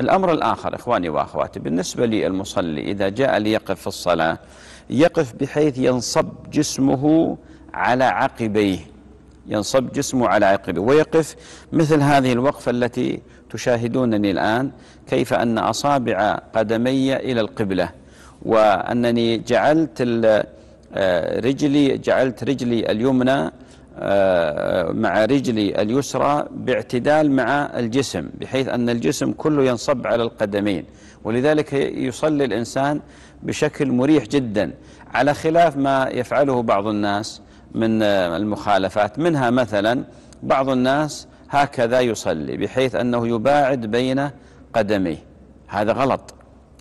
الأمر الآخر إخواني وأخواتي بالنسبة للمصلي إذا جاء ليقف في الصلاة يقف بحيث ينصب جسمه على عقبيه ينصب جسمه على عقبه ويقف مثل هذه الوقفة التي تشاهدونني الآن كيف أن أصابع قدمي إلى القبلة وأنني جعلت آه، رجلي جعلت رجلي اليمنى مع رجلي اليسرى باعتدال مع الجسم بحيث أن الجسم كله ينصب على القدمين ولذلك يصلي الإنسان بشكل مريح جدا على خلاف ما يفعله بعض الناس من المخالفات منها مثلا بعض الناس هكذا يصلي بحيث أنه يباعد بين قدميه هذا غلط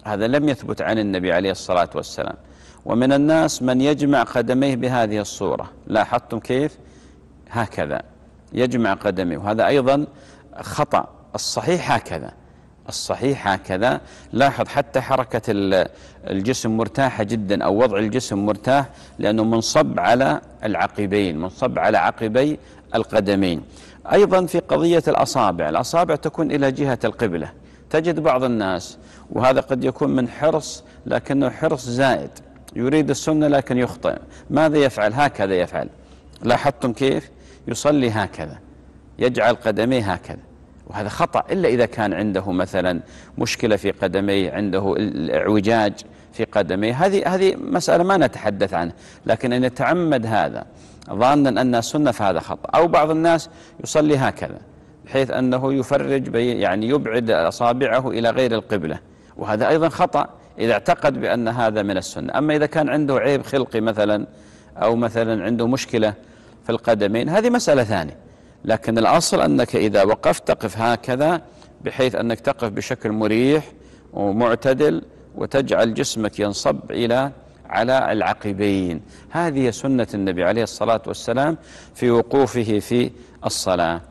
هذا لم يثبت عن النبي عليه الصلاة والسلام ومن الناس من يجمع قدميه بهذه الصورة لاحظتم كيف؟ هكذا يجمع قدميه وهذا أيضا خطأ الصحيح هكذا الصحيح هكذا لاحظ حتى حركة الجسم مرتاحة جدا أو وضع الجسم مرتاح لأنه منصب على العقبين منصب على عقبي القدمين أيضا في قضية الأصابع الأصابع تكون إلى جهة القبلة تجد بعض الناس وهذا قد يكون من حرص لكنه حرص زائد يريد السنة لكن يخطئ ماذا يفعل هكذا يفعل لاحظتم كيف يصلي هكذا يجعل قدميه هكذا وهذا خطأ إلا إذا كان عنده مثلا مشكلة في قدميه عنده اعوجاج في قدميه هذه هذه مسألة ما نتحدث عنها لكن أن يتعمد هذا ظانا أن سنة فهذا خطأ أو بعض الناس يصلي هكذا بحيث أنه يفرج يعني يبعد أصابعه إلى غير القبلة وهذا أيضا خطأ إذا اعتقد بأن هذا من السنة أما إذا كان عنده عيب خلقي مثلا أو مثلا عنده مشكلة في القدمين هذه مسألة ثانية لكن الأصل أنك إذا وقفت تقف هكذا بحيث أنك تقف بشكل مريح ومعتدل وتجعل جسمك ينصب إلى على العقبين هذه سنة النبي عليه الصلاة والسلام في وقوفه في الصلاة